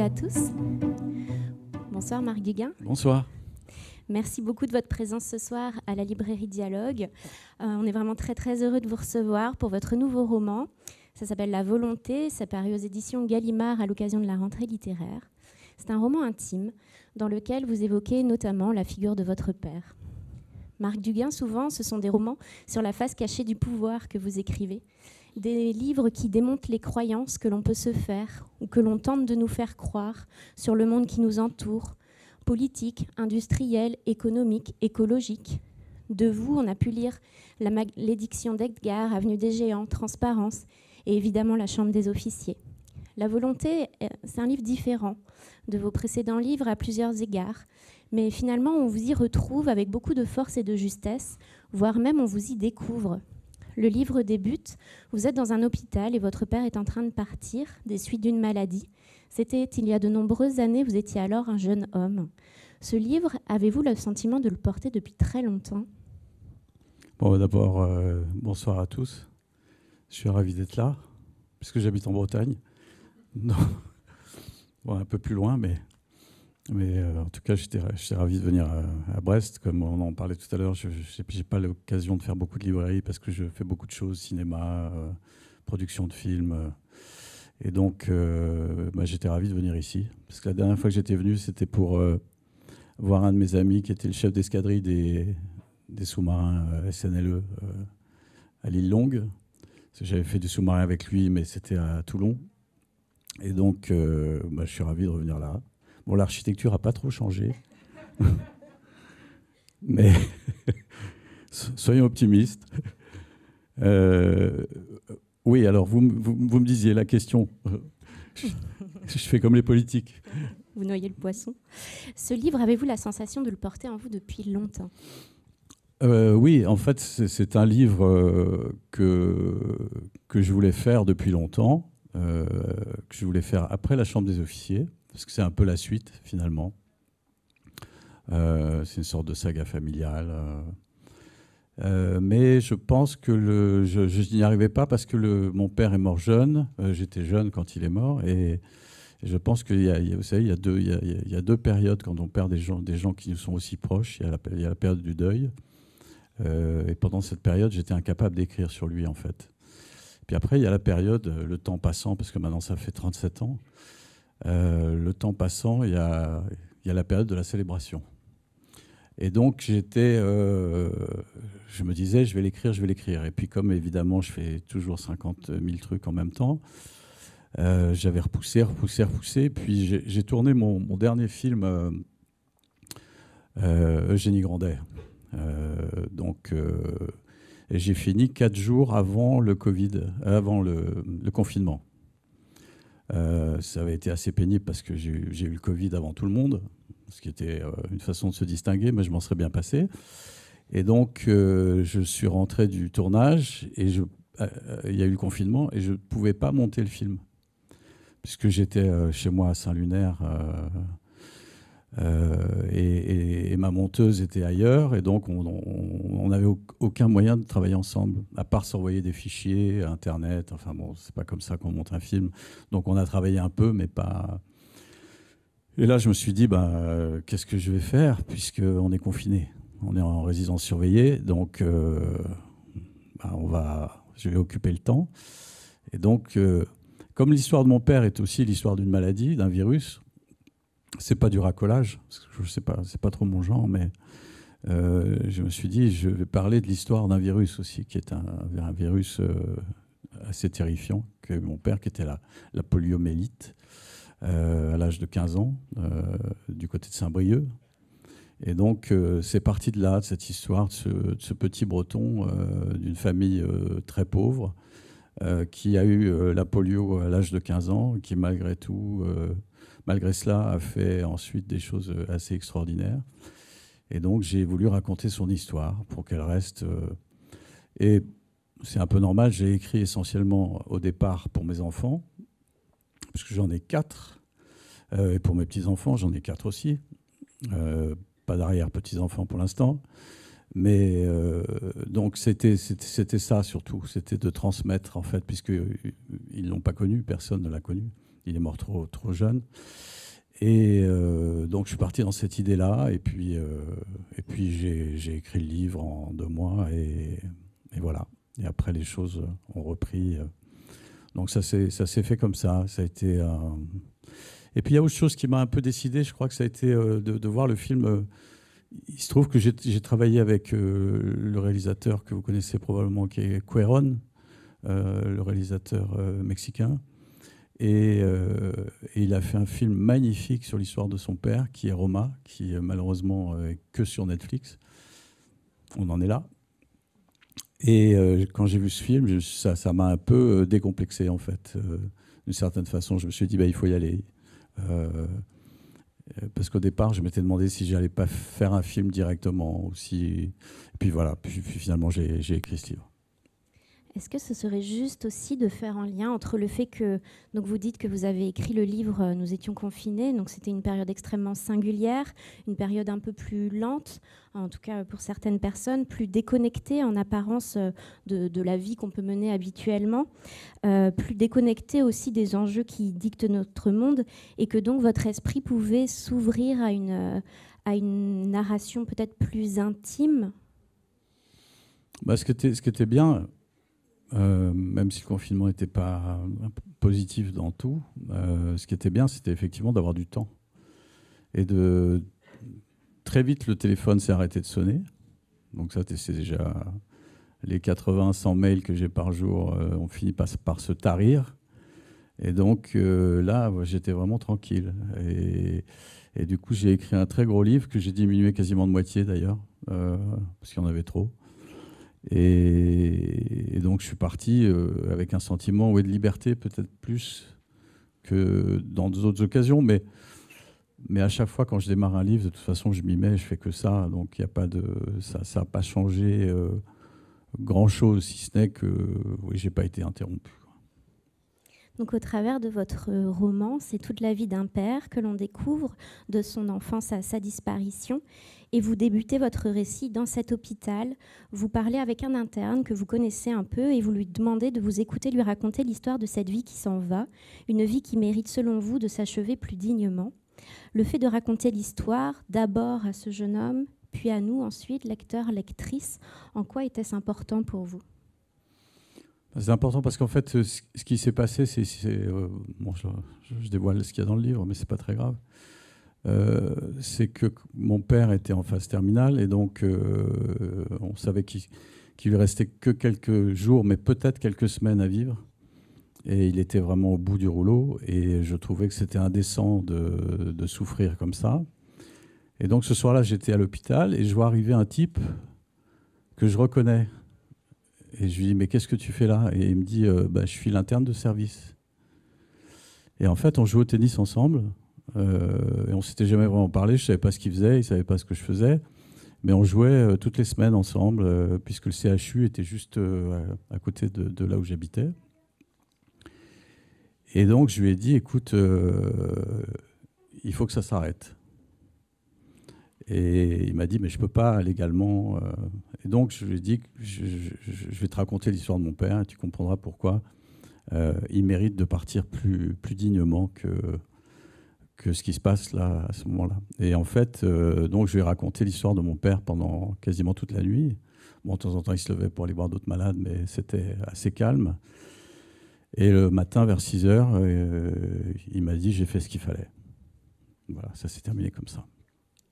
à tous. Bonsoir Marc Dugain. Bonsoir. Merci beaucoup de votre présence ce soir à la librairie Dialogue. Euh, on est vraiment très très heureux de vous recevoir pour votre nouveau roman. Ça s'appelle La Volonté, Ça parut aux éditions Gallimard à l'occasion de la rentrée littéraire. C'est un roman intime dans lequel vous évoquez notamment la figure de votre père. Marc Duguin, souvent, ce sont des romans sur la face cachée du pouvoir que vous écrivez des livres qui démontent les croyances que l'on peut se faire ou que l'on tente de nous faire croire sur le monde qui nous entoure, politique, industriel, économique, écologique. De vous, on a pu lire La malédiction d'Edgar, Avenue des Géants, Transparence et évidemment La Chambre des officiers. La volonté, euh, c'est un livre différent de vos précédents livres à plusieurs égards, mais finalement on vous y retrouve avec beaucoup de force et de justesse, voire même on vous y découvre le livre débute, vous êtes dans un hôpital et votre père est en train de partir des suites d'une maladie. C'était il y a de nombreuses années, vous étiez alors un jeune homme. Ce livre, avez-vous le sentiment de le porter depuis très longtemps Bon, d'abord, euh, bonsoir à tous. Je suis ravi d'être là, puisque j'habite en Bretagne. Non. un peu plus loin, mais mais euh, en tout cas, j'étais ravi de venir euh, à, Brest. Comme on en parlait tout à l'heure, je n'ai pas l'occasion de faire beaucoup de librairies parce que je fais beaucoup de choses, cinéma, euh, production de films. et donc, bah, j'étais ravi de venir ici. Parce que la dernière fois que j'étais venu, c'était pour voir un de mes amis qui était le chef d'escadrille des, sous-marins SNLE à l'île Longue. J'avais fait du sous-marin avec lui, mais c'était à Toulon. Et donc, bah, je suis ravi de revenir là. Bon, l'architecture n'a pas trop changé. Mais soyons optimistes. Euh, oui, alors vous, me disiez la question. Je, fais comme les politiques. Vous noyez le poisson. Ce livre, avez-vous la sensation de le porter en vous depuis longtemps euh, Oui, en fait, c'est un livre euh, que, que je voulais faire depuis longtemps, que je voulais faire après la Chambre des officiers parce que c'est un peu la suite finalement. Euh, c'est une sorte de saga familiale. Euh. Euh, mais je pense que le, je, n'y arrivais pas parce que mon père est mort jeune. J'étais jeune quand il est mort. Et, je pense qu'il y, il y, a deux, deux périodes quand on perd des gens, des gens qui nous sont aussi proches. Il y a la, il y a la période du deuil. et pendant cette période, j'étais incapable d'écrire sur lui, en fait. Puis après, il y a la période, le temps passant, parce que maintenant ça fait 37 ans. Euh, le temps passant, il y, a, la période de la célébration. Et donc j'étais, euh, je me disais, je vais l'écrire, je vais l'écrire. Et puis comme évidemment je fais toujours 50 000 trucs en même temps, euh, j'avais repoussé, repoussé, repoussé. Puis j'ai tourné mon, dernier film, Eugénie Grandet. donc j'ai fini quatre jours avant le Covid, avant le confinement. Euh, ça avait été assez pénible parce que j'ai eu le Covid avant tout le monde, ce qui était euh, une façon de se distinguer, mais je m'en serais bien passé. Et donc, euh, je suis rentré du tournage et il y a eu le confinement et je ne pouvais pas monter le film. Puisque j'étais chez moi à Saint-Lunaire euh, et, ma monteuse était ailleurs, et donc on n'avait aucun moyen de travailler ensemble, à part s'envoyer des fichiers, Internet. Enfin bon, c'est pas comme ça qu'on monte un film. Donc on a travaillé un peu, mais pas. Et là, je me suis dit, bah, euh, qu'est-ce que je vais faire puisqu'on est confiné On est en résidence surveillée, donc euh, bah, on va, je vais occuper le temps. Et donc, comme l'histoire de mon père est aussi l'histoire d'une maladie, d'un virus, c'est pas du racolage, je sais pas, c'est pas trop mon genre, mais euh, je me suis dit, je vais parler de l'histoire d'un virus aussi, qui est un, virus euh, assez terrifiant, que mon père, qui était la, la poliomélite, euh, à l'âge de 15 ans, du côté de Saint-Brieuc. Et donc, c'est parti de là, de cette histoire, de ce, de ce petit breton d'une famille très pauvre, qui a eu la polio à l'âge de 15 ans, qui malgré tout malgré cela, a fait ensuite des choses euh, assez extraordinaires. Et donc, j'ai voulu raconter son histoire pour qu'elle reste. Euh, et c'est un peu normal, j'ai écrit essentiellement au départ pour mes enfants, parce que j'en ai quatre. Euh, et pour mes petits-enfants, j'en ai quatre aussi. pas d'arrière petits-enfants pour l'instant. Mais donc c'était ça surtout, c'était de transmettre en fait, puisqu'ils ne l'ont pas connu, personne ne l'a connu, il est mort trop, trop jeune. Et euh, donc je suis parti dans cette idée-là, et puis, euh, et puis j'ai écrit le livre en deux mois, et, et, voilà. Et après, les choses ont repris. Euh. Donc ça s'est fait comme ça. Ça a été. Et puis il y a autre chose qui m'a un peu décidé, je crois que ça a été de, voir le film. Il se trouve que j'ai travaillé avec le réalisateur que vous connaissez probablement, qui est Cueron, le réalisateur mexicain. Euh, et, il a fait un film magnifique sur l'histoire de son père, qui est Roma, qui euh, malheureusement euh, est que sur Netflix. On en est là. Et quand j'ai vu ce film, ça, m'a un peu décomplexé en fait. D'une certaine façon, je me suis dit bah, il faut y aller. parce qu'au départ, je m'étais demandé si j'allais pas faire un film directement si. Et puis voilà, finalement, j'ai écrit ce livre. Est-ce que ce serait juste aussi de faire un lien entre le fait que donc vous dites que vous avez écrit le livre euh, Nous étions confinés, donc c'était une période extrêmement singulière, une période un peu plus lente, en tout cas pour certaines personnes, plus déconnectée en apparence euh, de, la vie qu'on peut mener habituellement, euh, plus déconnectée aussi des enjeux qui dictent notre monde, et que donc votre esprit pouvait s'ouvrir à une, à une narration peut-être plus intime bah, Ce qui était bien euh, même si le confinement n'était pas positif dans tout, euh, ce qui était bien, c'était effectivement d'avoir du temps. Et de. Très vite, le téléphone s'est arrêté de sonner. Donc, ça, c'est déjà. Les 80, 100 mails que j'ai par jour euh, on finit par, se tarir. Et donc, là, j'étais vraiment tranquille. Et, et du coup, j'ai écrit un très gros livre que j'ai diminué quasiment de moitié d'ailleurs, parce qu'il y en avait trop. Et, donc je suis parti euh, avec un sentiment de liberté, peut-être plus que dans d'autres occasions, mais, mais à chaque fois quand je démarre un livre, de toute façon je m'y mets, je fais que ça, donc il a pas de ça n'a pas changé euh, grand-chose, si ce n'est que oui, j'ai pas été interrompu. Donc au travers de votre roman, c'est toute la vie d'un père que l'on découvre de son enfance à sa disparition. Et vous débutez votre récit dans cet hôpital. Vous parlez avec un interne que vous connaissez un peu et vous lui demandez de vous écouter lui raconter l'histoire de cette vie qui s'en va, une vie qui mérite selon vous de s'achever plus dignement. Le fait de raconter l'histoire d'abord à ce jeune homme, puis à nous ensuite, lecteurs, lectrices, en quoi était-ce important pour vous c'est important parce qu'en fait, ce qui s'est passé, c'est. Euh, je, dévoile ce qu'il y a dans le livre, mais c'est pas très grave. Euh, c'est que mon père était en phase terminale et donc euh, on savait qu'il ne lui restait que quelques jours, mais peut-être quelques semaines à vivre. Et il était vraiment au bout du rouleau et je trouvais que c'était indécent de, de, souffrir comme ça. Et donc ce soir-là, j'étais à l'hôpital et je vois arriver un type que je reconnais. Et je lui dis, mais qu'est-ce que tu fais là Et il me dit, euh, bah, je suis l'interne de service. Et en fait, on jouait au tennis ensemble. Euh, et on s'était jamais vraiment parlé. Je savais pas ce qu'il faisait, il savait pas ce que je faisais. Mais on jouait euh, toutes les semaines ensemble, puisque le CHU était juste à, côté de, là où j'habitais. Et donc, je lui ai dit, écoute, il faut que ça s'arrête. Et il m'a dit, mais je ne peux pas légalement. Euh. Et donc, je lui ai dit, je, vais te raconter l'histoire de mon père et tu comprendras pourquoi euh, il mérite de partir plus, plus dignement que, que ce qui se passe là, à ce moment-là. Et en fait, euh, donc, je lui ai raconté l'histoire de mon père pendant quasiment toute la nuit. Bon, de temps en temps, il se levait pour aller voir d'autres malades, mais c'était assez calme. Et le matin, vers 6 heures, il m'a dit, j'ai fait ce qu'il fallait. Voilà, ça s'est terminé comme ça.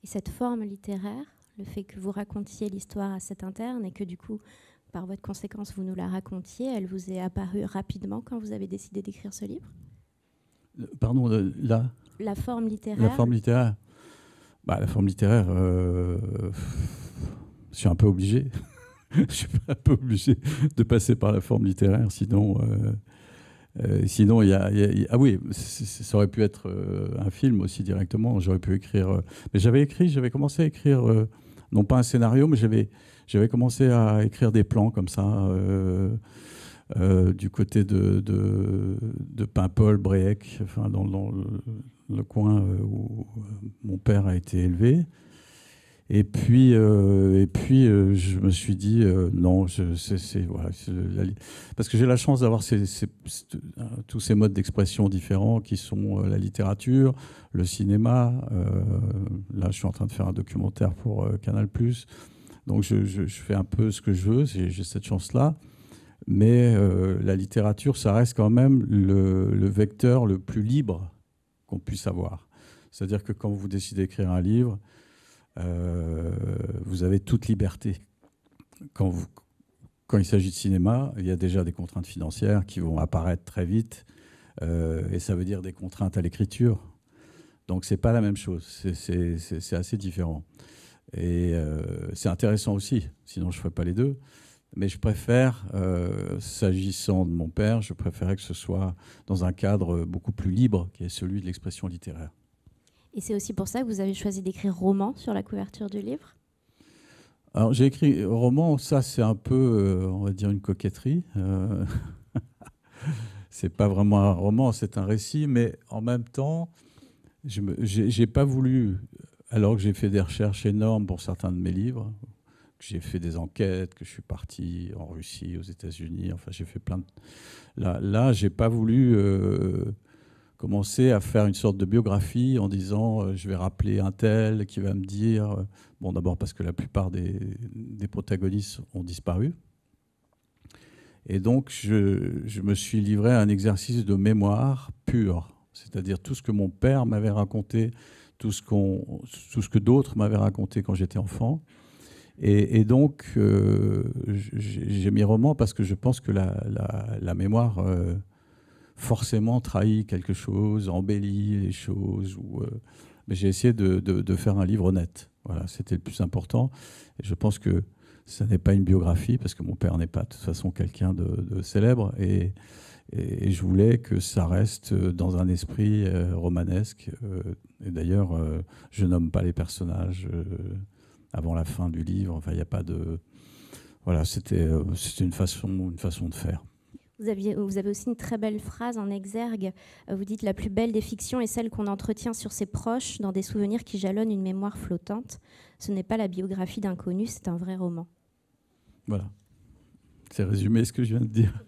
Et cette forme littéraire, le fait que vous racontiez l'histoire à cet interne et que du coup, par votre conséquence, vous nous la racontiez, elle vous est apparue rapidement quand vous avez décidé d'écrire ce livre euh, Pardon, euh, là La forme littéraire. La forme littéraire. Bah, la forme littéraire, euh, je suis un peu obligé. je suis un peu obligé de passer par la forme littéraire, sinon. Euh, sinon, il y, Ah oui, ça aurait pu être euh, un film aussi directement. J'aurais pu écrire. Euh, mais j'avais écrit, j'avais commencé à écrire, non pas un scénario, mais j'avais, j'avais commencé à écrire des plans comme ça. du côté de, de, de Paimpol, Bréhec, enfin dans, le, coin où mon père a été élevé. Et puis, euh, et puis euh, je me suis dit, euh, non, c'est, parce que j'ai la chance d'avoir tous ces modes d'expression différents qui sont la littérature, le cinéma. là, je suis en train de faire un documentaire pour Canal. Donc, je, fais un peu ce que je veux, j'ai, cette chance-là. Mais la littérature, ça reste quand même le, le vecteur le plus libre qu'on puisse avoir. C'est-à-dire que quand vous décidez d'écrire un livre, euh, vous avez toute liberté. Quand, vous, quand il s'agit de cinéma, il y a déjà des contraintes financières qui vont apparaître très vite, euh, et ça veut dire des contraintes à l'écriture. Donc c'est pas la même chose, c'est assez différent. Et euh, c'est intéressant aussi, sinon je ne ferais pas les deux. Mais je préfère, s'agissant de mon père, je préférais que ce soit dans un cadre beaucoup plus libre, qui est celui de l'expression littéraire. Et c'est aussi pour ça que vous avez choisi d'écrire roman sur la couverture du livre Alors j'ai écrit roman, ça c'est un peu, euh, on va dire, une coquetterie. Ce euh. c'est pas vraiment un roman, c'est un récit, mais en même temps, je n'ai pas voulu, alors que j'ai fait des recherches énormes pour certains de mes livres, que j'ai fait des enquêtes, que je suis parti en Russie, aux États-Unis, enfin j'ai fait plein de... Là, là j'ai pas voulu... Euh, commencer à faire une sorte de biographie en disant euh, je vais rappeler un tel qui va me dire, euh, bon d'abord parce que la plupart des, des, protagonistes ont disparu. Et donc je, je, me suis livré à un exercice de mémoire pure, c'est-à-dire tout ce que mon père m'avait raconté, tout ce, qu'on, tout ce que d'autres m'avaient raconté quand j'étais enfant. Et, donc euh, j'ai mis roman parce que je pense que la, la, la mémoire forcément trahi quelque chose, embelli les choses. Ou, euh, mais j'ai essayé de, faire un livre honnête. Voilà, c'était le plus important. Et je pense que ce n'est pas une biographie, parce que mon père n'est pas de toute façon quelqu'un de, célèbre. Et, je voulais que ça reste dans un esprit euh, romanesque. Euh, et d'ailleurs, je nomme pas les personnages avant la fin du livre. Enfin, il n'y a pas de. Voilà, c'était une façon de faire. Vous, vous, avez aussi une très belle phrase en exergue. Euh, vous dites La plus belle des fictions est celle qu'on entretient sur ses proches dans des souvenirs qui jalonnent une mémoire flottante. Ce n'est pas la biographie d'inconnu, c'est un vrai roman. Voilà. C'est résumé ce que je viens de dire.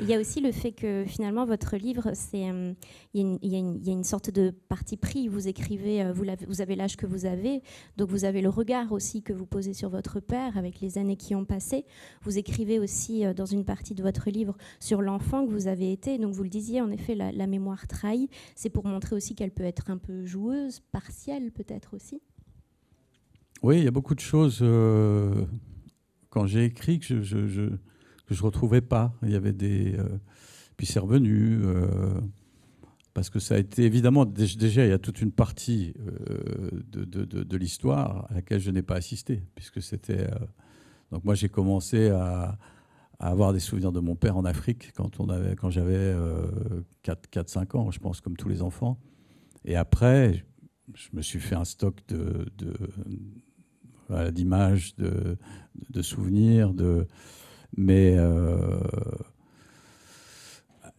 Il y a aussi le fait que finalement votre livre, c'est euh, il y, a une sorte de parti pris. Vous écrivez, euh, vous, avez, vous avez l'âge que vous avez, donc vous avez le regard aussi que vous posez sur votre père avec les années qui ont passé. Vous écrivez aussi euh, dans une partie de votre livre sur l'enfant que vous avez été. Donc vous le disiez, en effet, la, mémoire trahit. c'est pour montrer aussi qu'elle peut être un peu joueuse, partielle peut-être aussi. Oui, il y a beaucoup de choses. quand j'ai écrit, que je que je retrouvais pas. Il y avait des. Euh, puis c'est revenu. Euh, parce que ça a été évidemment déjà il y a toute une partie euh, de, de, de, l'histoire à laquelle je n'ai pas assisté puisque c'était donc moi j'ai commencé à, avoir des souvenirs de mon père en Afrique quand, on avait, quand j'avais 4-5 ans, je pense, comme tous les enfants. Et après, je me suis fait un stock de, de, d'images, de, de, souvenirs, de, mais. Euh,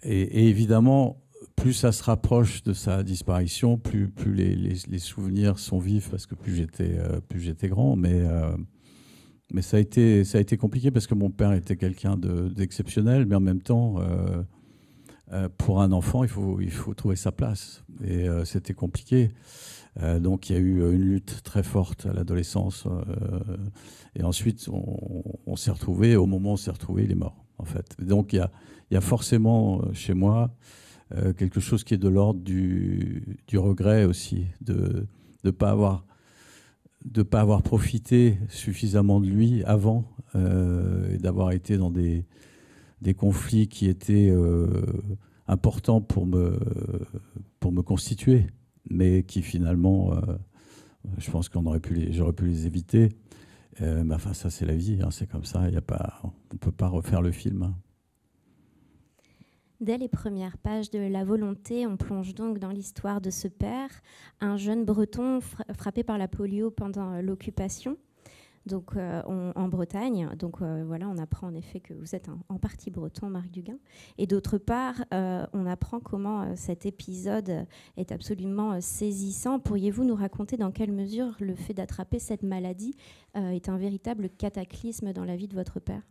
et, évidemment, plus ça se rapproche de sa disparition, plus, plus les, souvenirs sont vifs parce que plus j'étais euh, plus j'étais grand. Mais euh, mais ça a été ça a été compliqué parce que mon père était quelqu'un d'exceptionnel, mais en même temps, pour un enfant, il faut il faut trouver sa place et c'était compliqué. Euh, donc il y a eu euh, une lutte très forte à l'adolescence. Euh, et ensuite, on, s'est retrouvé, au moment où on s'est retrouvé, il est mort, en fait. Donc il y a, forcément chez moi quelque chose qui est de l'ordre du, regret aussi, de ne pas avoir pas avoir profité suffisamment de lui avant et d'avoir été dans des, des conflits qui étaient importants pour me, pour me constituer mais qui finalement, euh, je pense qu'on aurait pu, j'aurais pu les éviter. Euh, mais ça, c'est la vie, hein, c'est comme ça. on ne peut pas refaire le film. Hein. Dès les premières pages de La Volonté, on plonge donc dans l'histoire de ce père, un jeune breton frappé par la polio pendant euh, l'occupation donc, euh, en Bretagne. Donc euh, voilà, on apprend en effet que vous êtes en partie breton, Marc Duguin. Et d'autre part, euh, on apprend comment cet épisode est absolument saisissant. Pourriez-vous nous raconter dans quelle mesure le fait d'attraper cette maladie est un véritable cataclysme dans la vie de votre père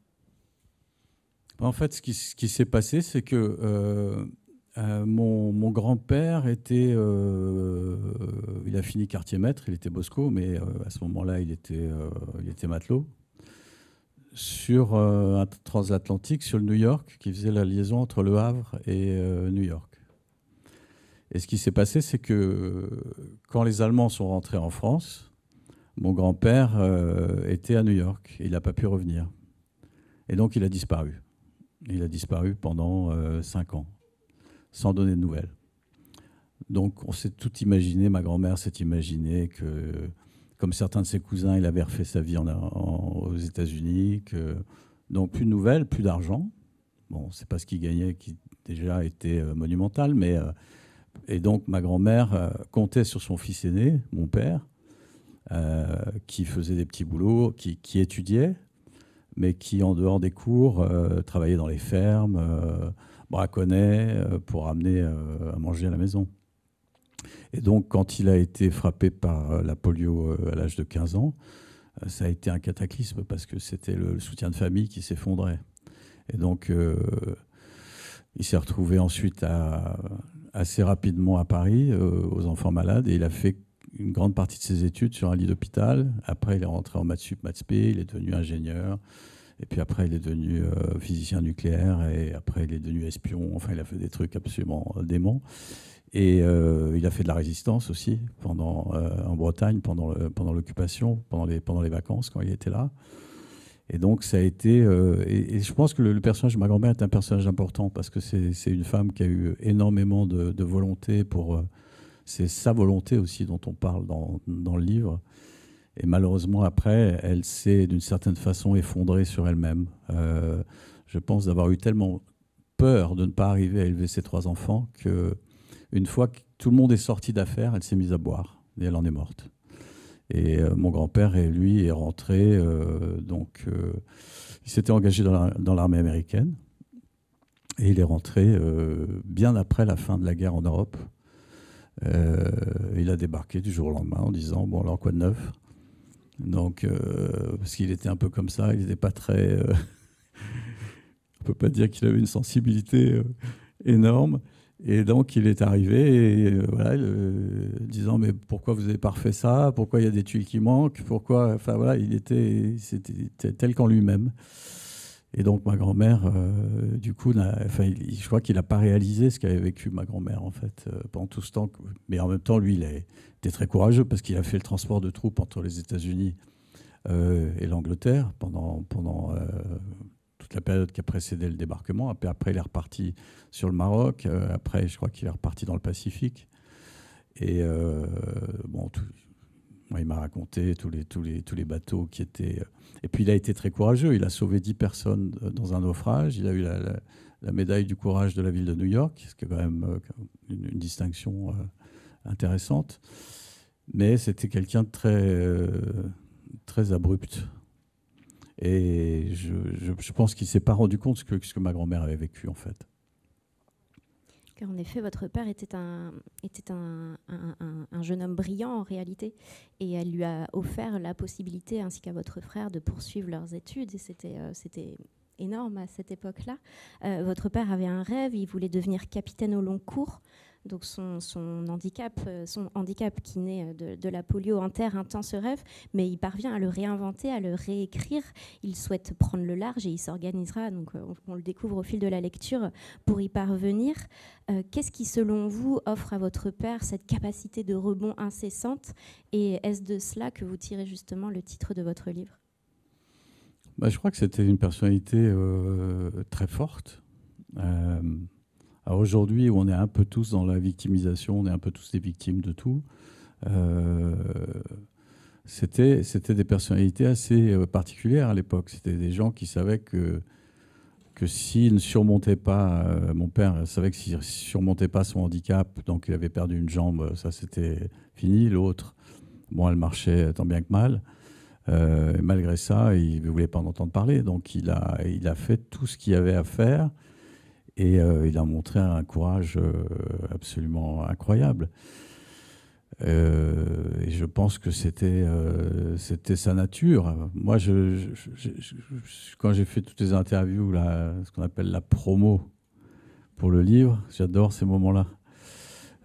En fait, ce qui s'est passé, c'est que euh, mon, grand-père était. Euh, il a fini quartier maître, il était Bosco, mais euh, à ce moment-là, il, était, matelot. Sur un transatlantique, sur le New York, qui faisait la liaison entre Le Havre et New York. Et ce qui s'est passé, c'est que quand les Allemands sont rentrés en France, mon grand-père était à New York. Il n'a pas pu revenir. Et donc, il a disparu. Il a disparu pendant cinq ans sans donner de nouvelles. Donc on s'est tout imaginé, ma grand-mère s'est imaginé que, comme certains de ses cousins, il avait refait sa vie aux États-Unis, que donc plus de nouvelles, plus d'argent. Bon, c'est pas ce qu'il gagnait qui déjà était euh, monumental, mais euh, et donc ma grand-mère euh, comptait sur son fils aîné, mon père, qui faisait des petits boulots, qui, étudiait, mais qui en dehors des cours travaillait dans les fermes braconnait euh, pour amener euh, à manger à la maison. Et donc, quand il a été frappé par euh, la polio à l'âge de 15 ans, ça a été un cataclysme parce que c'était le soutien de famille qui s'effondrait. Et donc, il s'est retrouvé ensuite assez rapidement à Paris, aux enfants malades, et il a fait une grande partie de ses études sur un lit d'hôpital. Après, il est rentré en maths sup, maths il est devenu ingénieur. Et puis après, il est devenu euh, physicien nucléaire et après, il est devenu espion. Enfin, il a fait des trucs absolument euh, démons Et euh, il a fait de la résistance aussi pendant, en Bretagne pendant l'occupation, pendant, pendant, les, pendant les vacances quand il était là. Et donc, ça a été. et, je pense que le, personnage de ma grand-mère est un personnage important parce que c'est une femme qui a eu énormément de, de volonté pour. c'est sa volonté aussi dont on parle dans, dans le livre. Et malheureusement, après, elle s'est d'une certaine façon effondrée sur elle-même. Euh, je pense d'avoir eu tellement peur de ne pas arriver à élever ses trois enfants que, une fois que tout le monde est sorti d'affaires, elle s'est mise à boire et elle en est morte. Et euh, mon grand-père, lui, est rentré. Euh, donc, il s'était engagé dans l'armée américaine. Et il est rentré bien après la fin de la guerre en Europe. il a débarqué du jour au lendemain en disant Bon, alors quoi de neuf donc, euh, parce qu'il était un peu comme ça, il n'était pas très. On euh, on peut pas dire qu'il avait une sensibilité euh, énorme. Et donc, il est arrivé, voilà, disant mais pourquoi vous avez pas refait ça Pourquoi il y a des tuiles qui manquent Pourquoi Enfin voilà, il était, c'était tel qu'en lui-même. Et donc ma grand-mère, euh, du coup, je crois qu'il n'a pas réalisé ce qu'avait vécu ma grand-mère en fait euh, pendant tout ce temps. Mais en même temps, lui, il était très courageux parce qu'il a fait le transport de troupes entre les États-Unis euh, et l'Angleterre pendant toute la période qui a précédé le débarquement. Après, après il est reparti sur le Maroc. après, je crois qu'il est reparti dans le Pacifique. Et bon, il m'a raconté tous les, tous, les, tous les bateaux qui étaient. Euh, et puis, il a été très courageux. Il a sauvé 10 personnes euh, dans un naufrage. Il a eu la, médaille du courage de la ville de New York, ce qui est quand même euh, une, distinction intéressante. Mais c'était quelqu'un de très, très abrupt. Et je, pense qu'il ne s'est pas rendu compte de que, ce que ma grand-mère avait vécu, en fait en effet, votre père était un, jeune homme brillant en réalité, et elle lui a offert la possibilité, ainsi qu'à votre frère, de poursuivre leurs études, et c'était, euh, énorme à cette époque-là. Euh, votre père avait un rêve, il voulait devenir capitaine au long cours, donc son, handicap, euh, son handicap qui naît euh, de, la polio enterre un temps ce rêve, mais il parvient à le réinventer, à le réécrire. Il souhaite prendre le large et il s'organisera, donc euh, on, le découvre au fil de la lecture, pour y parvenir. Qu'est-ce qui, selon vous, offre à votre père cette capacité de rebond incessante Et est-ce de cela que vous tirez justement le titre de votre livre bah, Je crois que c'était une personnalité très forte. Alors aujourd'hui, on est un peu tous dans la victimisation, on est un peu tous des victimes de tout. Euh, c'était, c'était des personnalités assez euh, particulières à l'époque. C'était des gens qui savaient que, que s'ils ne surmontaient pas, euh, mon père savait que s'il ne surmontait pas son handicap, donc il avait perdu une jambe, ça c'était fini. L'autre, bon, elle marchait tant bien que mal. malgré ça, il ne voulait pas en entendre parler. Donc il a, il a fait tout ce qu'il y avait à faire et euh, il a montré un courage euh, absolument incroyable. Euh, et je pense que c'était c'était sa nature. Moi, je, quand j'ai fait toutes les interviews, ce qu'on appelle la promo pour le livre, j'adore ces moments-là.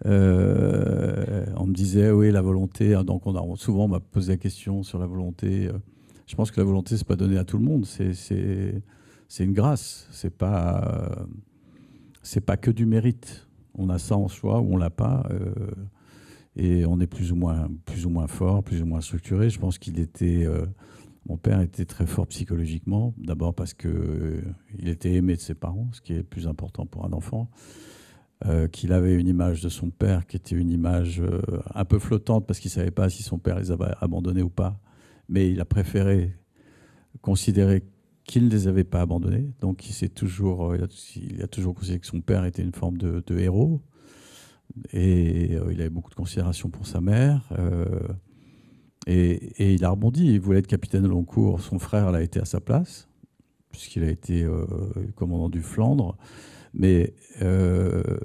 on me disait, oui, la volonté. Hein, donc, on souvent, on m'a posé la question sur la volonté. Je pense que la volonté, c'est pas donné à tout le monde. C'est une grâce. C'est pas c'est pas que du mérite. On a ça en soi ou on l'a pas. Euh, et on est plus ou moins, plus ou moins fort, plus ou moins structuré. Je pense qu'il était, euh, mon père était très fort psychologiquement. D'abord parce que euh, il était aimé de ses parents, ce qui est le plus important pour un enfant. qu'il avait une image de son père qui était une image un peu flottante parce qu'il savait pas si son père les avait abandonnés ou pas. Mais il a préféré considérer qu'il ne les avait pas abandonnés. Donc il, toujours, euh, il a, toujours considéré que son père était une forme de, héros. Et euh, il avait beaucoup de considération pour sa mère. Euh, et, il a rebondi. Il voulait être capitaine long cours. Son frère l'a été à sa place, puisqu'il a été commandant du Flandre. Mais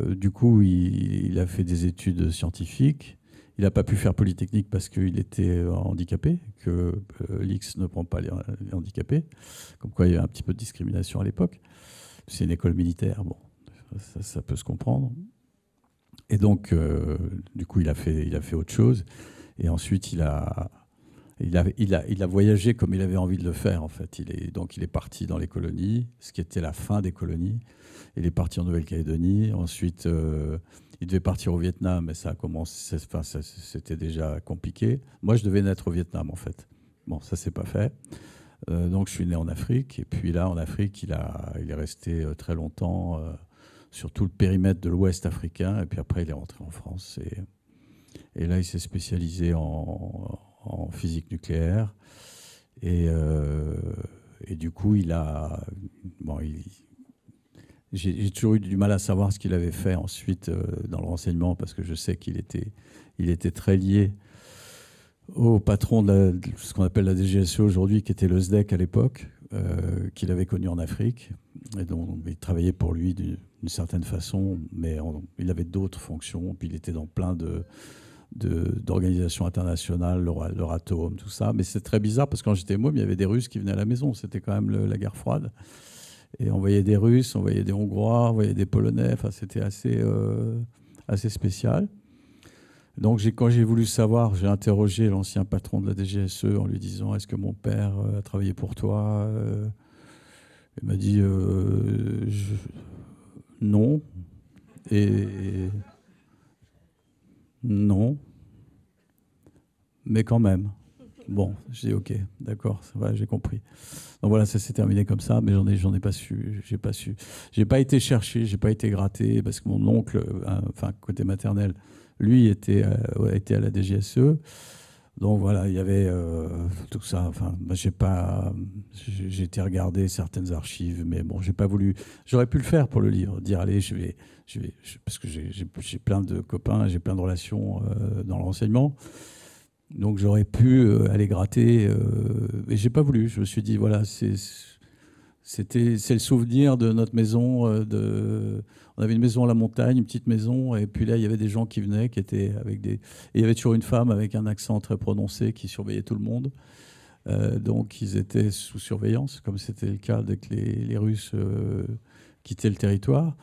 du coup, il, a fait des études scientifiques. Il n'a pas pu faire Polytechnique parce qu'il était euh, handicapé, que euh, l'X ne prend pas les handicapés. Comme quoi, il y avait un petit peu de discrimination à l'époque. C'est une école militaire, bon, ça, peut se comprendre. Et donc, euh, du coup, il a, fait, il a fait autre chose. Et ensuite, il a, il a, il, a, il a, voyagé comme il avait envie de le faire, en fait. Il est, donc, il est parti dans les colonies, ce qui était la fin des colonies. Il est parti en Nouvelle-Calédonie. Ensuite, il devait partir au Vietnam, mais ça a commencé, enfin, c'était déjà compliqué. Moi, je devais naître au Vietnam, en fait. Bon, ça, c'est pas fait. Euh, donc, je suis né en Afrique, et puis là, en Afrique, il, a, il est resté euh, très longtemps euh, sur tout le périmètre de l'Ouest africain, et puis après, il est rentré en France, et, et là, il s'est spécialisé en, physique nucléaire, et, et du coup, il a, bon, il, j'ai toujours eu du mal à savoir ce qu'il avait fait ensuite euh, dans le renseignement, parce que je sais qu'il était, il était très lié au patron de, ce qu'on appelle la DGSE aujourd'hui, qui était le SDEC à l'époque, euh, qu'il avait connu en Afrique, et dont il travaillait pour lui d'une certaine façon, mais il avait d'autres fonctions, puis il était dans plein de d'organisations internationales, l'Euratom, tout ça. Mais c'est très bizarre parce que quand j'étais moi, il y avait des Russes qui venaient à la maison. C'était quand même la guerre froide. Et on voyait des Russes, on voyait des Hongrois, on voyait des Polonais. Enfin, c'était assez, euh, assez spécial. Donc, quand j'ai voulu savoir, j'ai interrogé l'ancien patron de la DGSE en lui disant Est-ce que mon père euh, a travaillé pour toi euh Il m'a dit Non. Et. Non. Mais quand même. Bon, je dis ok, d'accord, j'ai compris. Donc voilà, ça s'est terminé comme ça, mais j'en ai, j'en ai pas su, j'ai pas su, j'ai pas été cherché, j'ai pas été gratté parce que mon oncle, euh, enfin côté maternel, lui était, euh, à la DGSE. Donc voilà, il y avait euh, tout ça. Enfin, bah, j'ai pas, j'ai été regarder certaines archives, mais bon, j'ai pas voulu. J'aurais pu le faire pour le livre, dire allez, je vais, je vais, parce que j'ai plein de copains, j'ai plein de relations dans l'enseignement. Donc j'aurais pu euh, aller gratter, mais euh, j'ai pas voulu. Je me suis dit voilà, c'est le souvenir de notre maison. Euh, de, on avait une maison à la montagne, une petite maison, et puis là il y avait des gens qui venaient, qui étaient avec des, il y avait toujours une femme avec un accent très prononcé qui surveillait tout le monde. donc ils étaient sous surveillance, comme c'était le cas dès que les, Russes quittaient le territoire.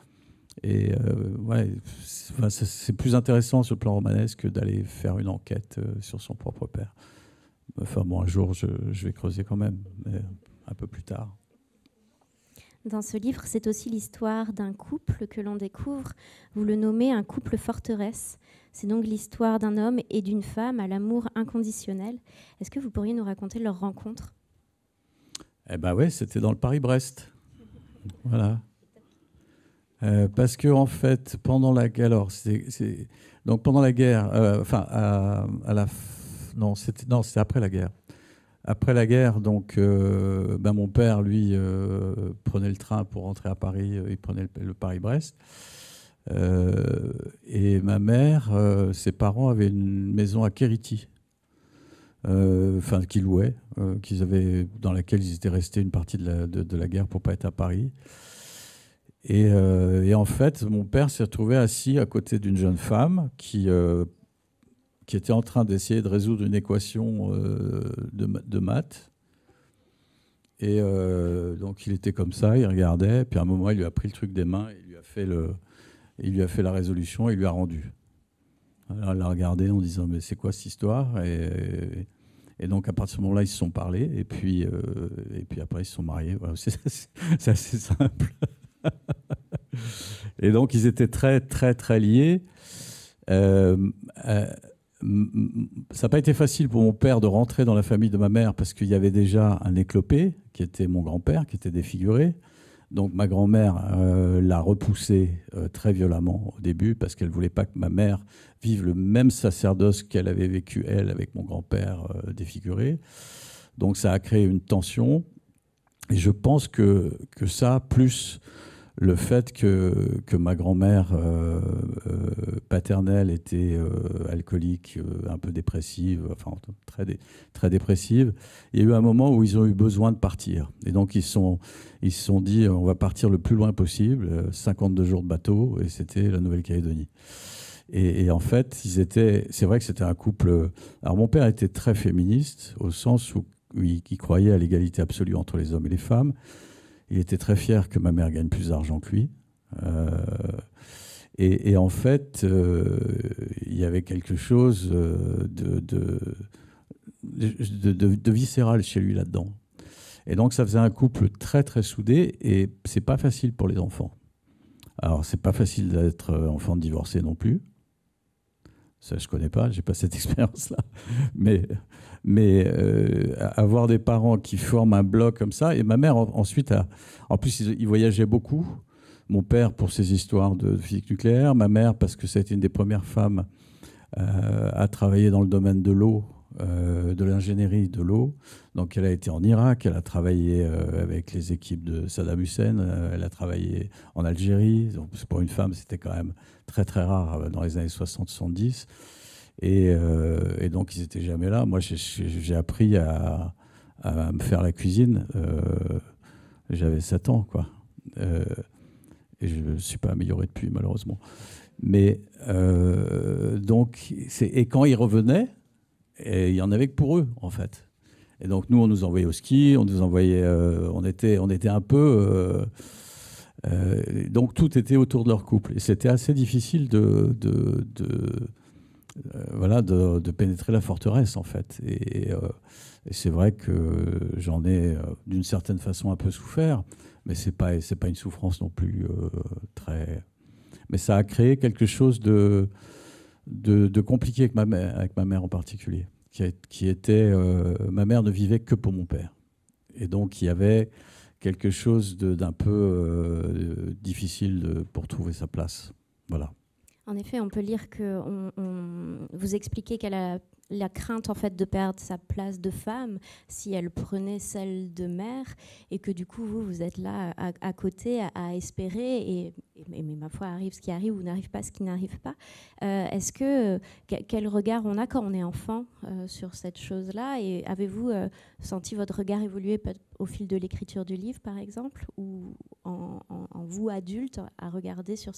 Et euh, ouais, c'est plus intéressant sur le plan romanesque que d'aller faire une enquête euh, sur son propre père. Enfin bon, un jour, je, vais creuser quand même, mais un peu plus tard. Dans ce livre, c'est aussi l'histoire d'un couple que l'on découvre. Vous le nommez un couple forteresse. C'est donc l'histoire d'un homme et d'une femme à l'amour inconditionnel. Est-ce que vous pourriez nous raconter leur rencontre Eh ben ouais, c'était dans le Paris-Brest. voilà. Euh, parce que en fait, pendant la pendant la guerre, euh, enfin à, la non c'était après la guerre. Après la guerre, donc euh, ben, mon père lui prenait le train pour rentrer à Paris, il prenait le, Paris-Brest. et ma mère, ses parents avaient une maison à Kériti, enfin qu'ils louaient, dans laquelle ils étaient restés une partie de la, de la guerre pour pas être à Paris. Euh, et, en fait, mon père s'est retrouvé assis à côté d'une jeune femme qui, euh, qui était en train d'essayer de résoudre une équation euh, de, de maths. Et donc il était comme ça, il regardait, puis à un moment il lui a pris le truc des mains, il lui a fait, le, il lui a fait la résolution, et il lui a rendu. Alors elle l'a regardé en disant mais c'est quoi cette histoire et, donc à partir de ce moment-là ils se sont parlé, et puis, et puis après ils se sont mariés. Voilà, c'est assez simple. et donc, ils étaient très, très, très liés. Euh, euh, ça n'a pas été facile pour mon père de rentrer dans la famille de ma mère parce qu'il y avait déjà un éclopé, qui était mon grand-père, qui était défiguré. Donc ma grand-mère euh, l'a repoussé très violemment au début parce qu'elle ne voulait pas que ma mère vive le même sacerdoce qu'elle avait vécu, elle, avec mon grand-père défiguré. Donc ça a créé une tension. Et je pense que, que ça, plus le fait que, ma grand-mère euh, euh, paternelle était euh, alcoolique, un peu dépressive, enfin très, très dépressive, il y a eu un moment où ils ont eu besoin de partir. Et donc ils sont, ils se sont dit on va partir le plus loin possible, 52 jours de bateau, et c'était la Nouvelle-Calédonie. Et, en fait, c'est vrai que c'était un couple. Alors mon père était très féministe, au sens où il croyait à l'égalité absolue entre les hommes et les femmes. Il était très fier que ma mère gagne plus d'argent que lui. Euh, et, en fait, euh, il y avait quelque chose euh, de, de, de, viscéral chez lui là-dedans. Et donc, ça faisait un couple très, très soudé. Et c'est pas facile pour les enfants. Alors, c'est pas facile d'être enfant divorcé non plus. Ça, je connais pas, j'ai pas cette expérience-là. Mais, mais euh, avoir des parents qui forment un bloc comme ça, et ma mère ensuite en plus, ils voyageait beaucoup. Mon père pour ses histoires de physique nucléaire, ma mère parce que c'était une des premières femmes euh, à travailler dans le domaine de l'eau euh, de l'ingénierie de l'eau. Donc elle a été en Irak, elle a travaillé euh, avec les équipes de Saddam Hussein, euh, elle a travaillé en Algérie. Donc, pour une femme, c'était quand même très très rare dans les années 60-70. Et, et, donc ils n'étaient jamais là. Moi, j'ai appris à, me faire la cuisine. J'avais 7 ans, quoi. et je ne suis pas amélioré depuis, malheureusement. Mais donc, et quand ils revenaient, et il y en avait que pour eux, en fait. Et donc, nous, on nous envoyait au ski, on nous envoyait. Euh, on, était, on était un peu. Euh, euh, donc, tout était autour de leur couple. Et c'était assez difficile de. de, voilà, de, pénétrer la forteresse, en fait. Et, c'est vrai que j'en ai, d'une certaine façon, un peu souffert. Mais ce n'est pas, c'est pas une souffrance non plus très. Mais ça a créé quelque chose de de, compliquer compliqué avec ma, mère, avec ma mère en particulier, qui, était... Euh, ma mère ne vivait que pour mon père. Et donc, il y avait quelque chose d'un peu euh, difficile pour trouver sa place. Voilà. En effet, on peut lire que vous expliquez qu'elle a la crainte en fait de perdre sa place de femme si elle prenait celle de mère et que du coup vous vous êtes là à, côté à, espérer et, mais ma foi arrive ce qui arrive ou n'arrive pas ce qui n'arrive pas euh, est-ce que quel regard on a quand on est enfant euh, sur cette chose là et avez-vous euh, senti votre regard évoluer au fil de l'écriture du livre par exemple ou en, vous adulte à regarder sur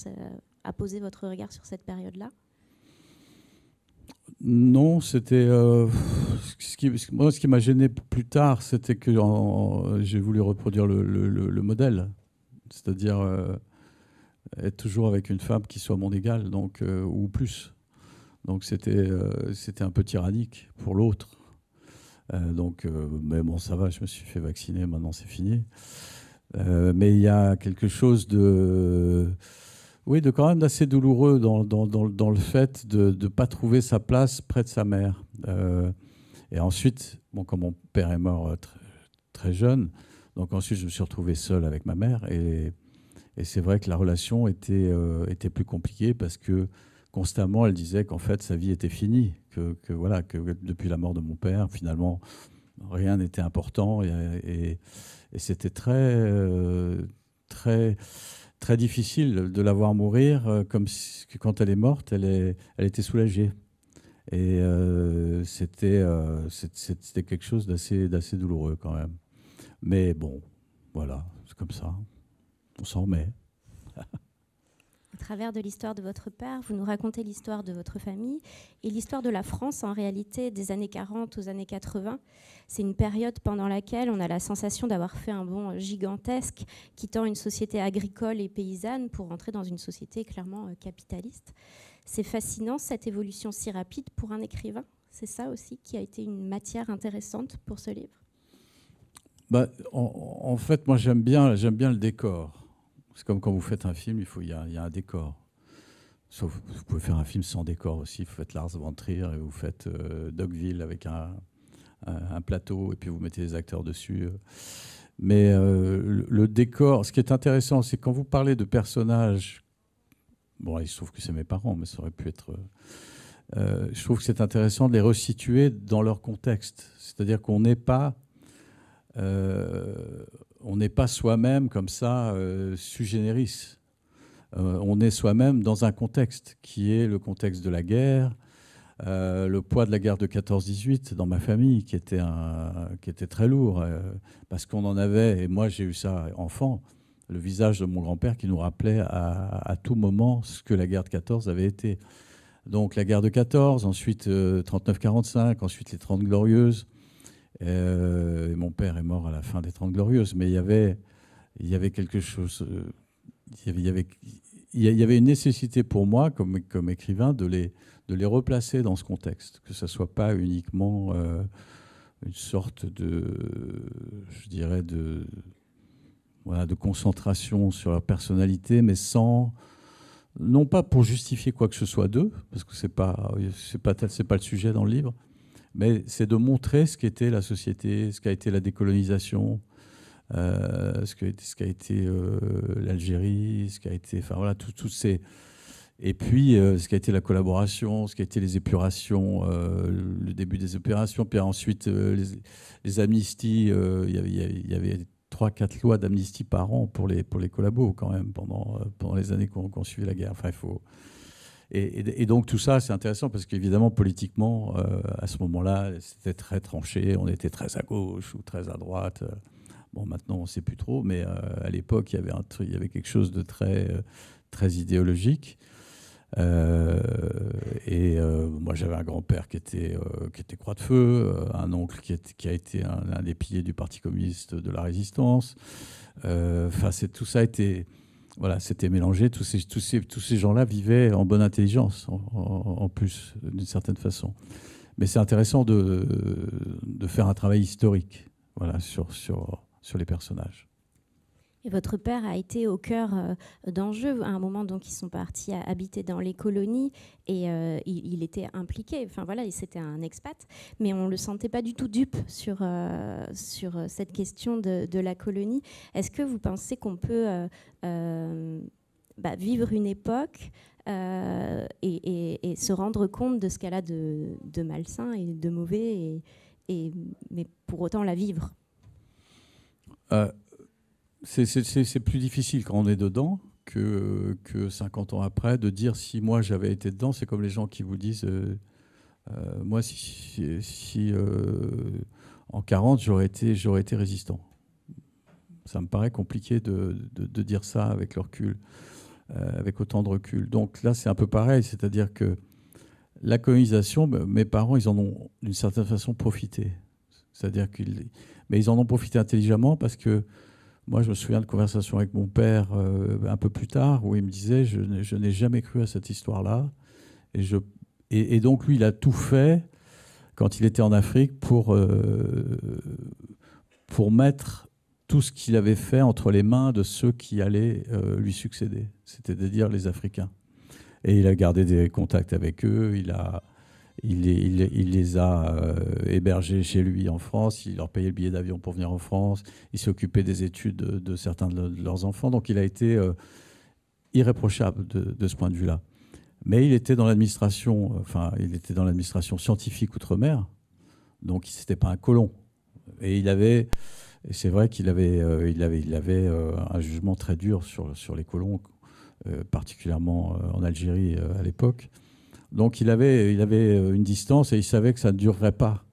à poser votre regard sur cette période là non, c'était. Euh, ce qui, moi, ce qui m'a gêné plus tard, c'était que j'ai voulu reproduire le, modèle. C'est-à-dire euh, être toujours avec une femme qui soit mon égale, donc, euh, ou plus. Donc c'était c'était un peu tyrannique pour l'autre. donc, mais bon, ça va, je me suis fait vacciner, maintenant c'est fini. mais il y a quelque chose de oui, de quand même assez douloureux dans, le fait de ne pas trouver sa place près de sa mère. Euh, et ensuite, bon, quand mon père est mort euh, très, jeune, donc ensuite je me suis retrouvé seul avec ma mère. Et, c'est vrai que la relation euh, était, plus compliquée parce que constamment elle disait qu'en fait sa vie était finie, que, voilà, que depuis la mort de mon père, finalement, rien n'était important. Et, c'était très, très très difficile de la voir mourir, euh, comme quand elle est morte, elle, est, elle était soulagée. Et euh, c'était euh, quelque chose d'assez douloureux quand même. Mais bon, voilà, c'est comme ça. On s'en remet. travers de l'histoire de votre père, vous nous racontez l'histoire de votre famille et l'histoire de la France en réalité des années 40 aux années 80. C'est une période pendant laquelle on a la sensation d'avoir fait un bond gigantesque, quittant une société agricole et paysanne pour entrer dans une société clairement euh, capitaliste. C'est fascinant cette évolution si rapide pour un écrivain. C'est ça aussi qui a été une matière intéressante pour ce livre. Bah, en, en, fait, moi j'aime bien, j'aime bien le décor. C'est comme quand vous faites un film, il faut, y, a, il y a un décor. Sauf, vous pouvez faire un film sans décor aussi. Vous faites Lars von Trier et vous faites euh, Dogville avec un, plateau et puis vous mettez les acteurs dessus. Mais euh, le, décor, ce qui est intéressant, c'est quand vous parlez de personnages. Bon, il se trouve que c'est mes parents, mais ça aurait pu être. Euh, je trouve que c'est intéressant de les resituer dans leur contexte. C'est-à-dire qu'on n'est pas euh, on n'est pas soi-même comme ça, euh, sugénéris. Euh, on est soi-même dans un contexte qui est le contexte de la guerre, le poids de la guerre de 14-18 dans ma famille, qui était, qui était très lourd, parce qu'on en avait, et moi j'ai eu ça enfant, le visage de mon grand-père qui nous rappelait à, tout moment ce que la guerre de 14 avait été. Donc la guerre de 14, ensuite 39-45, ensuite les 30 glorieuses, euh, et mon père est mort à la fin des Trente Glorieuses, mais il y avait, il y avait quelque chose. Euh, il y avait, il y avait une nécessité pour moi, comme, comme écrivain, de les, de les replacer dans ce contexte, que ce ne soit pas uniquement euh, une sorte de, je dirais, de, de concentration sur leur personnalité, mais sans, non pas pour justifier quoi que ce soit d'eux, parce que ce n'est pas, c'est pas, c'est pas le sujet dans le livre, mais c'est de montrer ce qu'était la société, ce qu'a été la décolonisation, euh, ce qu'a été, été euh, l'Algérie, ce qu'a été, enfin voilà, tout ces et puis, euh, ce qui a été la collaboration, ce qui a été les épurations, le début des opérations, puis ensuite les, amnisties. Il y avait trois, quatre lois d'amnistie par an pour les, pour les collabos quand même pendant, pendant les années qu'on qu suivait la guerre. Enfin, il faut, et, donc tout ça, c'est intéressant parce qu'évidemment, politiquement, euh, à ce moment-là, c'était très tranché. On était très à gauche ou très à droite. Bon, maintenant, on ne sait plus trop, mais euh, à l'époque, il y avait il y avait quelque chose de très, euh, très idéologique. et moi, j'avais un grand-père qui était qui était croix de feu, un oncle qui, a été un, des piliers du Parti communiste de la résistance. Enfin, tout ça était voilà, c'était mélangé. Tous ces, tous ces, tous ces gens-là vivaient en bonne intelligence, en, plus, d'une certaine façon. Mais c'est intéressant de, de, faire un travail historique voilà, sur, sur, sur les personnages. Et votre père a été au cœur euh, d'enjeux. À un moment, donc, ils sont partis à habiter dans les colonies et euh, il, était impliqué. Enfin voilà, c'était un expat, mais on le sentait pas du tout dupe sur euh, sur cette question de, la colonie. Est-ce que vous pensez qu'on peut bah, vivre une époque et, se rendre compte de ce qu'elle a de, de, malsain et de mauvais, et, mais pour autant la vivre c'est plus difficile quand on est dedans que, que 50 ans après de dire si moi j'avais été dedans. C'est comme les gens qui vous disent euh, euh, moi, si, euh, en 40 j'aurais été, été résistant. Ça me paraît compliqué de, dire ça avec le recul, avec autant de recul. Donc là, c'est un peu pareil, c'est-à-dire que la colonisation, ben, mes parents, ils en ont d'une certaine façon profité. C'est-à-dire qu'ils, mais ils en ont profité intelligemment parce que moi, je me souviens de conversations avec mon père euh, un peu plus tard où il me disait Je n'ai jamais cru à cette histoire-là. Et, et, donc, lui, il a tout fait quand il était en Afrique pour, euh, pour mettre tout ce qu'il avait fait entre les mains de ceux qui allaient euh, lui succéder, c'est-à-dire les Africains. Et il a gardé des contacts avec eux, il a, il, les a euh, hébergés chez lui en France, il leur payait le billet d'avion pour venir en France, il s'est occupé des études de, certains de, leurs enfants, donc il a été euh, irréprochable de, ce point de vue-là. Mais il était dans l'administration, euh, enfin, il était dans l'administration scientifique outre-mer, donc il n'était pas un colon. Et il avait, c'est vrai qu'il avait, il avait, il avait un jugement très dur sur, sur les colons, particulièrement en Algérie à l'époque. Donc il avait, il avait euh, une distance et il savait que ça ne durerait pas.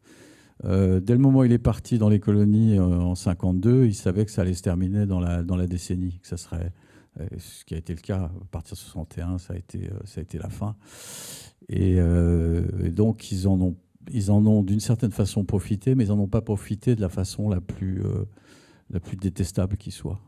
Euh, dès le moment où il est parti dans les colonies euh, en 52, il savait que ça allait se terminer dans la, dans la décennie, que ça serait ce qui a été le cas à partir de 61, ça a été, ça a été la fin. Et, donc ils en ont, ils en ont d'une certaine façon profité, mais ils n'en ont pas profité de la façon la plus, la plus détestable qui soit.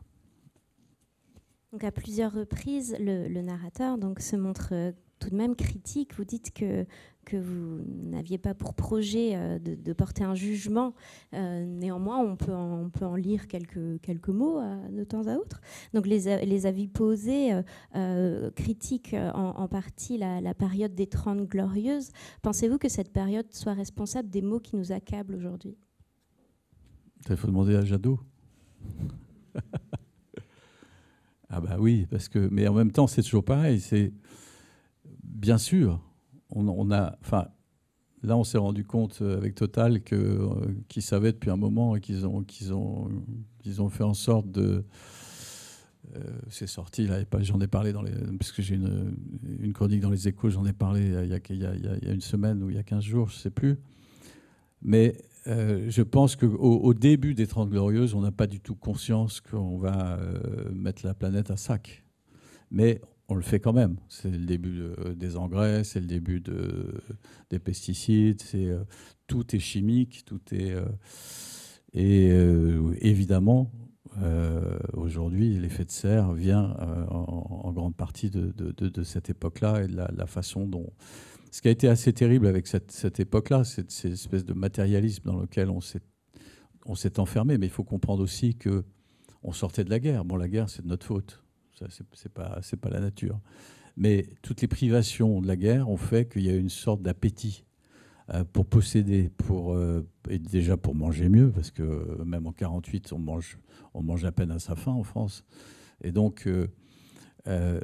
Donc à plusieurs reprises, le, le narrateur donc, se montre tout de même critique. Vous dites que, que vous n'aviez pas pour projet euh, de, porter un jugement. Euh, néanmoins, on peut, en, on peut en lire quelques, quelques mots euh, de temps à autre. Donc les, avis posés critiquent en, partie la, période des Trente Glorieuses. Pensez-vous que cette période soit responsable des mots qui nous accablent aujourd'hui Il faut demander à Jadot. ah bah oui, parce que mais en même temps c'est toujours pareil, c'est bien sûr, on, a, enfin, là, on s'est rendu compte euh, avec Total euh, qu'ils savaient depuis un moment et qu'ils ont qu'ils ont ils ont fait en sorte de euh, c'est sorti là, j'en ai parlé dans les, parce que j'ai une, chronique dans les échos, j'en ai parlé il y, a, une semaine ou il y a 15 jours, je ne sais plus. Mais je pense qu'au au début des 30 Glorieuses, on n'a pas du tout conscience qu'on va mettre la planète à sac. Mais on le fait quand même. C'est le début euh, des engrais, c'est le début euh, des pesticides, c'est euh, tout est chimique, tout est et évidemment aujourd'hui l'effet de serre vient en, grande partie de, cette époque-là et de la, façon dont ce qui a été assez terrible avec cette, époque-là, c'est cette espèce de matérialisme dans lequel on s'est on s'est enfermé, mais il faut comprendre aussi que on sortait de la guerre. Bon, la guerre, c'est de notre faute. Ce c'est pas, pas la nature. Mais toutes les privations de la guerre ont fait qu'il y a une sorte d'appétit euh, pour posséder, pour euh, et déjà pour manger mieux, parce que même en 48, on mange, on mange à peine à sa faim en France. Et donc, euh,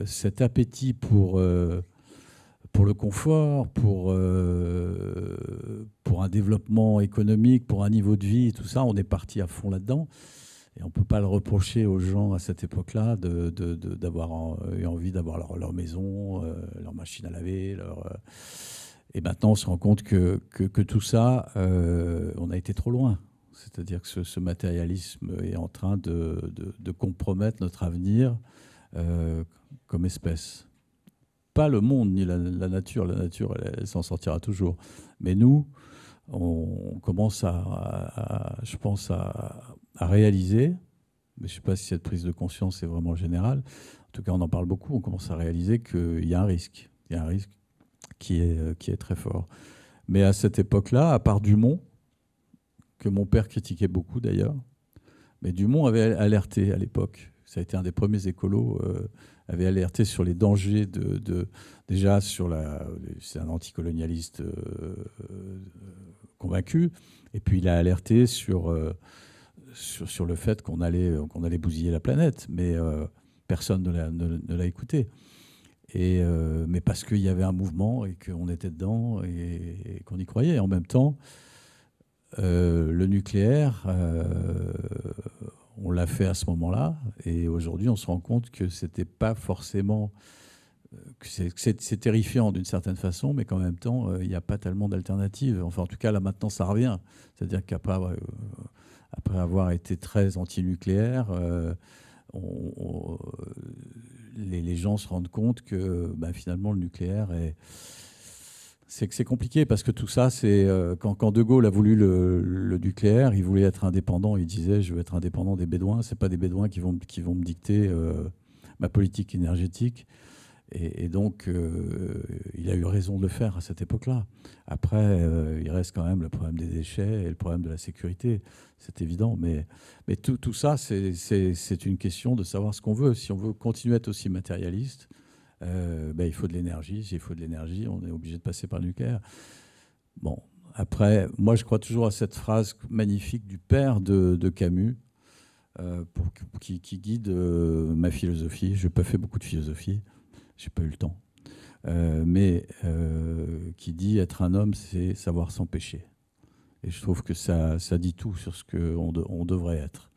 cet appétit pour pour le confort, pour, pour un développement économique, pour un niveau de vie, tout ça, on est parti à fond là-dedans. Et on ne peut pas le reprocher aux gens à cette époque-là d'avoir eu envie d'avoir leur, maison, euh, leur machine à laver, leur. Euh. Et maintenant, on se rend compte que, tout ça, euh, on a été trop loin. C'est-à-dire que ce, matérialisme est en train de, compromettre notre avenir comme espèce. Pas le monde ni la, nature, la nature, elle s'en sortira toujours. Mais nous, on commence à, je pense, à, réaliser, mais je ne sais pas si cette prise de conscience est vraiment générale, en tout cas on en parle beaucoup, on commence à réaliser qu'il y a un risque, il y a un risque qui est, euh, qui est très fort. Mais à cette époque-là, à part Dumont, que mon père critiquait beaucoup d'ailleurs, mais Dumont avait alerté à l'époque, ça a été un des premiers écolos. Euh, avait alerté sur les dangers de, déjà sur la, c'est un anticolonialiste euh, euh, convaincu, et puis il a alerté euh, sur sur, le fait qu'on allait qu'on allait bousiller la planète, mais personne ne l'a, écouté. Et mais parce qu'il y avait un mouvement et qu'on était dedans et, qu'on y croyait. Et en même temps, le nucléaire on l'a fait à ce moment-là. Et aujourd'hui, on se rend compte que c'était pas forcément. Euh, que c'est terrifiant d'une certaine façon, mais qu'en même temps, euh, il n'y a pas tellement d'alternatives. Enfin, en tout cas, là maintenant, ça revient. C'est-à-dire qu'après avoir euh, été très anti-nucléaire, les, gens se rendent compte que bah, finalement, le nucléaire est c'est que c'est compliqué parce que tout ça, c'est euh, quand, De Gaulle a voulu le, nucléaire, il voulait être indépendant. Il disait Je veux être indépendant des Bédouins. C'est pas des Bédouins qui vont, qui vont me dicter euh, ma politique énergétique. Et, donc, euh, il a eu raison de le faire à cette époque-là. Après, il reste quand même le problème des déchets et le problème de la sécurité. C'est évident. Mais, mais tout, tout ça, c'est une question de savoir ce qu'on veut. Si on veut continuer à être aussi matérialiste, euh, ben, il faut de l'énergie. S'il faut de l'énergie, on est obligé de passer par le nucléaire. Bon, après, moi, je crois toujours à cette phrase magnifique du père de, Camus, euh, pour, qui, guide euh, ma philosophie. Je n'ai pas fait beaucoup de philosophie, j'ai pas eu le temps. mais qui dit être un homme, c'est savoir s'empêcher. Et je trouve que ça, dit tout sur ce qu'on on devrait être.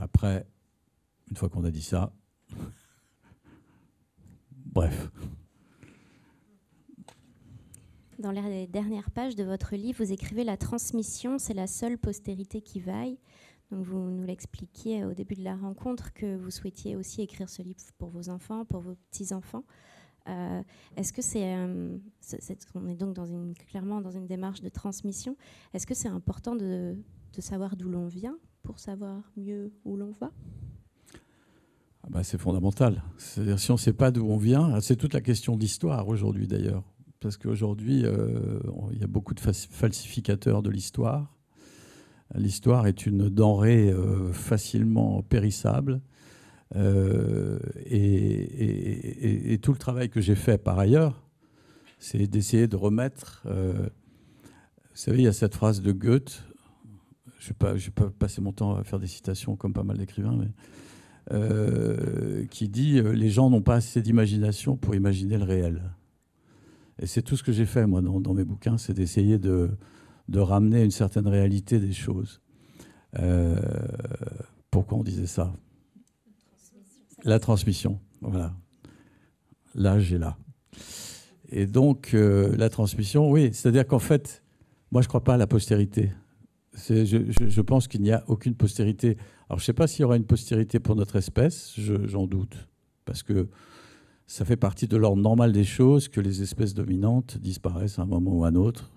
après, une fois qu'on a dit ça, Bref. Dans les dernières pages de votre livre, vous écrivez La transmission, c'est la seule postérité qui vaille. Donc vous nous l'expliquiez au début de la rencontre que vous souhaitiez aussi écrire ce livre pour vos enfants, pour vos petits-enfants. Euh, est-ce que euh, c'est, on est donc clairement dans une démarche de transmission. Est-ce que c'est important de, de savoir d'où l'on vient pour savoir mieux où l'on va ah bah, c'est fondamental. si on ne sait pas d'où on vient, ah, c'est toute la question d'histoire aujourd'hui d'ailleurs. Parce qu'aujourd'hui, euh, il y a beaucoup de falsificateurs de l'histoire. L'histoire est une denrée euh, facilement périssable. Euh, et, tout le travail que j'ai fait par ailleurs, c'est d'essayer de remettre. vous savez, il y a cette phrase de Goethe. Je ne vais, pas, passer mon temps à faire des citations comme pas mal d'écrivains, mais euh, qui dit euh, les gens n'ont pas assez d'imagination pour imaginer le réel. Et c'est tout ce que j'ai fait, moi, dans, mes bouquins, c'est d'essayer de, de, ramener une certaine réalité des choses. Euh, pourquoi on disait ça La transmission, voilà. L'âge est là. Et donc, la transmission, oui, c'est-à-dire qu'en fait, moi, je ne crois pas à la postérité. je, je pense qu'il n'y a aucune postérité. Alors je ne sais pas s'il y aura une postérité pour notre espèce, j'en doute, parce que ça fait partie de l'ordre normal des choses que les espèces dominantes disparaissent à un moment ou à un autre.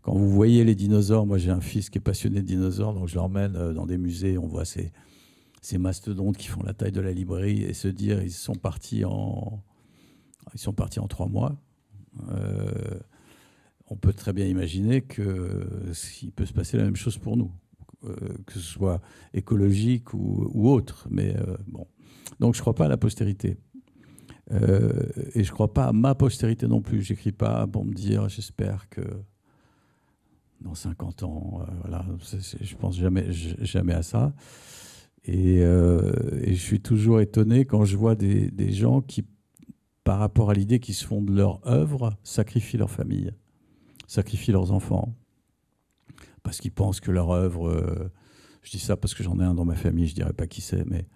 Quand vous voyez les dinosaures, moi j'ai un fils qui est passionné de dinosaures, donc je l'emmène euh, dans des musées, on voit ces, mastodontes qui font la taille de la librairie et se dire ils sont partis en, ils sont partis en trois mois. Euh, on peut très bien imaginer qu'il euh, peut se passer la même chose pour nous. Euh, que ce soit écologique ou, autre. Mais euh, bon. Donc je ne crois pas à la postérité. Euh, et je ne crois pas à ma postérité non plus. J'écris pas pour me dire j'espère que dans 50 ans, voilà, je pense jamais, jamais à ça. Et, je suis toujours étonné quand je vois des, des gens qui, par rapport à l'idée qu'ils se font de leur œuvre, sacrifient leur famille, sacrifient leurs enfants, parce qu'ils pensent que leur œuvre. Euh, je dis ça parce que j'en ai un dans ma famille, je dirais pas qui c'est, mais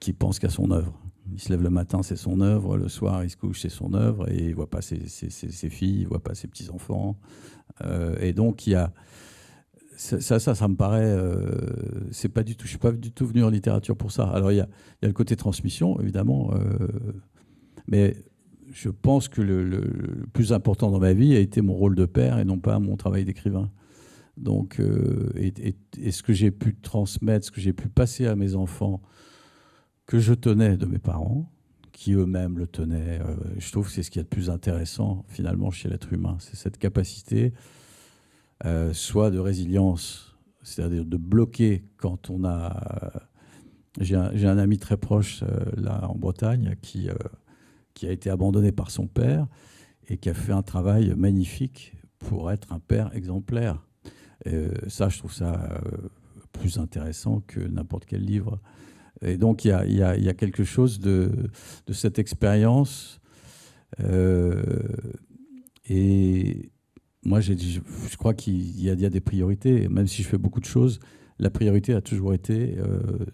qui pense qu'à son œuvre. Il se lève le matin, c'est son œuvre. Le soir, il se couche, c'est son œuvre. Et il voit pas ses, filles, il voit pas ses petits enfants. Euh, et donc, il y ça, ça, ça, me paraît. Euh, c'est pas du tout. Je suis pas du tout venu en littérature pour ça. Alors, il y a, le côté transmission, évidemment. Euh, mais je pense que le, plus important dans ma vie a été mon rôle de père et non pas mon travail d'écrivain. Donc, euh, et, ce que j'ai pu transmettre, ce que j'ai pu passer à mes enfants, que je tenais de mes parents, qui eux-mêmes le tenaient, euh, je trouve que c'est ce qu'il y a de plus intéressant finalement chez l'être humain. C'est cette capacité, euh, soit de résilience, c'est-à-dire de bloquer quand on a. J'ai un, ami très proche là en Bretagne qui a été abandonné par son père et qui a fait un travail magnifique pour être un père exemplaire euh, ça, je trouve ça euh, plus intéressant que n'importe quel livre. Et donc, il y a, quelque chose de, cette expérience. Euh, et moi, je, crois qu'il y, y, a des priorités. Même si je fais beaucoup de choses, la priorité a toujours été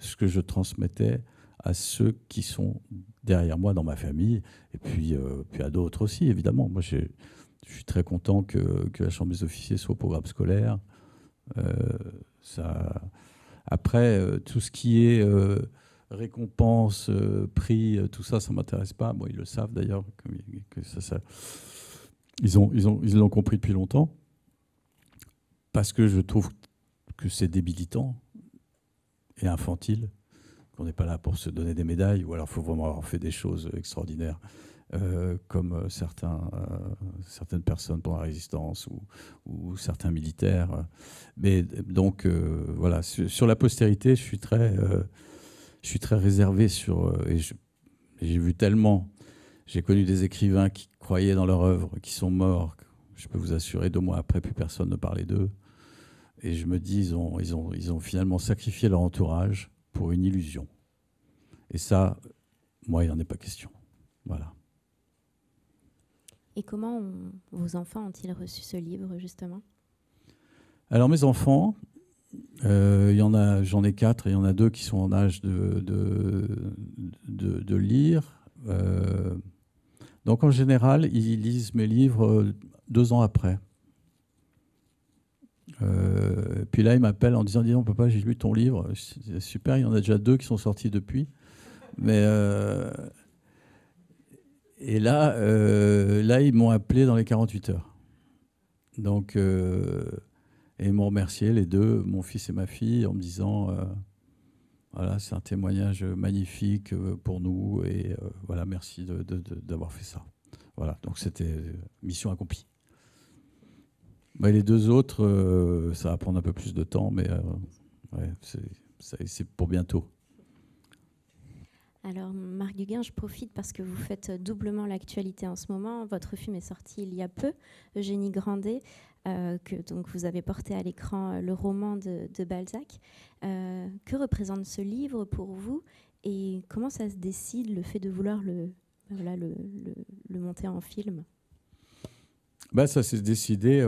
ce que je transmettais à ceux qui sont derrière moi dans ma famille, et puis, puis à d'autres aussi, évidemment. je suis très content que, que, la Chambre des officiers soit au programme scolaire. Euh, ça... Après, euh, tout ce qui est euh, récompense, prix, tout ça, ça ne m'intéresse pas. Moi, ils le savent d'ailleurs. Ils l'ont compris depuis longtemps. Parce que je trouve que c'est débilitant et infantile, qu'on n'est pas là pour se donner des médailles, ou alors il faut vraiment avoir fait des choses extraordinaires. Euh, comme euh, certains, euh, certaines personnes pour la résistance ou, certains militaires. Mais donc, voilà, sur, la postérité, je suis très, je suis très réservé sur. et j'ai vu tellement. J'ai connu des écrivains qui croyaient dans leur œuvre, qui sont morts. Je peux vous assurer, deux mois après, plus personne ne parlait d'eux. Et je me dis, ils ont, ils, ont, ils ont finalement sacrifié leur entourage pour une illusion. Et ça, moi, il n'en est pas question. Voilà. Et comment vos enfants ont-ils reçu ce livre, justement Alors, mes enfants, euh, j'en ai quatre et il y en a deux qui sont en âge de, lire. Euh, donc, en général, ils lisent mes livres deux ans après. Euh, puis là, ils m'appellent en disant Dis papa, j'ai lu ton livre. Super, il y en a déjà deux qui sont sortis depuis. Mais et là, euh, là ils m'ont appelé dans les 48 heures. Donc, euh, et ils m'ont remercié, les deux, mon fils et ma fille, en me disant euh, voilà, c'est un témoignage magnifique pour nous, et voilà, merci d'avoir fait ça. Voilà, donc c'était mission accomplie. les deux autres, ça va prendre un peu plus de temps, mais c'est pour bientôt. Alors, Marc Duguin, je profite parce que vous faites doublement l'actualité en ce moment. Votre film est sorti il y a peu, Eugénie Grandet, euh, que donc vous avez porté à l'écran euh, le roman de, Balzac. Euh, que représente ce livre pour vous et comment ça se décide le fait de vouloir le, monter en film bah, ça s'est décidé,